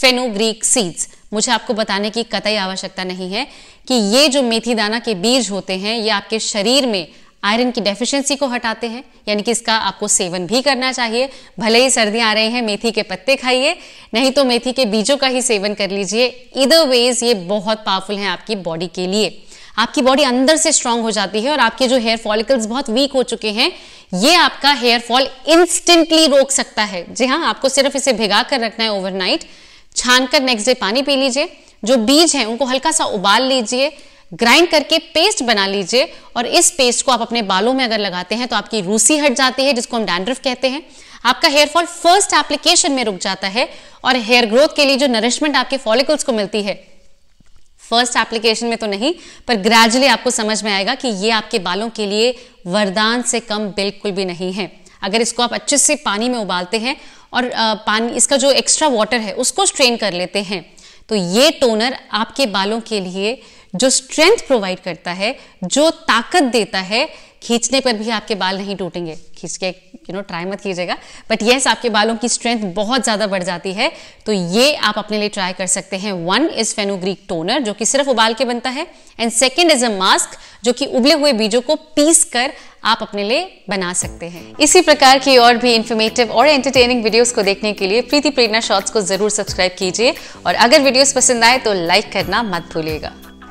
fenugreek seeds मुझे आपको बताने की कतई आवश्यकता नहीं है कि ये जो मेथी दाना के बीज होते हैं ये आपके शरीर में आयरन की डेफिशिएंसी को हटाते हैं यानी कि इसका आपको सेवन भी करना चाहिए भले ही सर्दियां आ रही हैं मेथी के पत्ते खाइए नहीं तो मेथी के बीजों का ही सेवन कर लीजिए इधर वेज ये बहुत पावरफुल हैं आपकी बॉडी के लिए आपकी बॉडी अंदर से स्ट्रांग हो जाती है और आपके जो हेयर फॉलिकल्स बहुत वीक हो चुके हैं ये आपका हेयर फॉल इंस्टेंटली रोक सकता है जी हाँ आपको सिर्फ इसे भिगा कर रखना है ओवरनाइट छानकर नेक्स्ट डे पानी पी लीजिए जो बीज है उनको हल्का सा उबाल लीजिए ग्राइंड करके पेस्ट बना लीजिए और इस पेस्ट को आप अपने बालों में अगर लगाते हैं तो आपकी रूसी हट जाती है जिसको हम डैंड्रफ कहते हैं आपका हेयर फॉल फर्स्ट एप्लीकेशन में रुक जाता है और हेयर ग्रोथ के लिए जो नरिशमेंट आपके फॉलिकल्स को मिलती है फर्स्ट एप्लीकेशन में तो नहीं पर ग्रेजुअली आपको समझ में आएगा कि ये आपके बालों के लिए वरदान से कम बिल्कुल भी नहीं है अगर इसको आप अच्छे से पानी में उबालते हैं और पानी इसका जो एक्स्ट्रा वाटर है उसको स्ट्रेन कर लेते हैं तो ये टोनर आपके बालों के लिए जो स्ट्रेंथ प्रोवाइड करता है जो ताकत देता है खींचने पर भी आपके बाल नहीं टूटेंगे खींच के यू नो ट्राई मत कीजिएगा बट येस आपके बालों की स्ट्रेंथ बहुत ज़्यादा बढ़ जाती है तो ये आप अपने लिए ट्राई कर सकते हैं वन इज फेनोग्रीक टोनर जो कि सिर्फ उबाल के बनता है and second is a mask जो कि उबले हुए बीजों को पीस कर आप अपने लिए बना सकते हैं इसी प्रकार की और भी इन्फॉर्मेटिव और एंटरटेनिंग वीडियोस को देखने के लिए प्रीति प्रेरणा शॉर्ट्स को जरूर सब्सक्राइब कीजिए और अगर वीडियोस पसंद आए तो लाइक करना मत भूलिएगा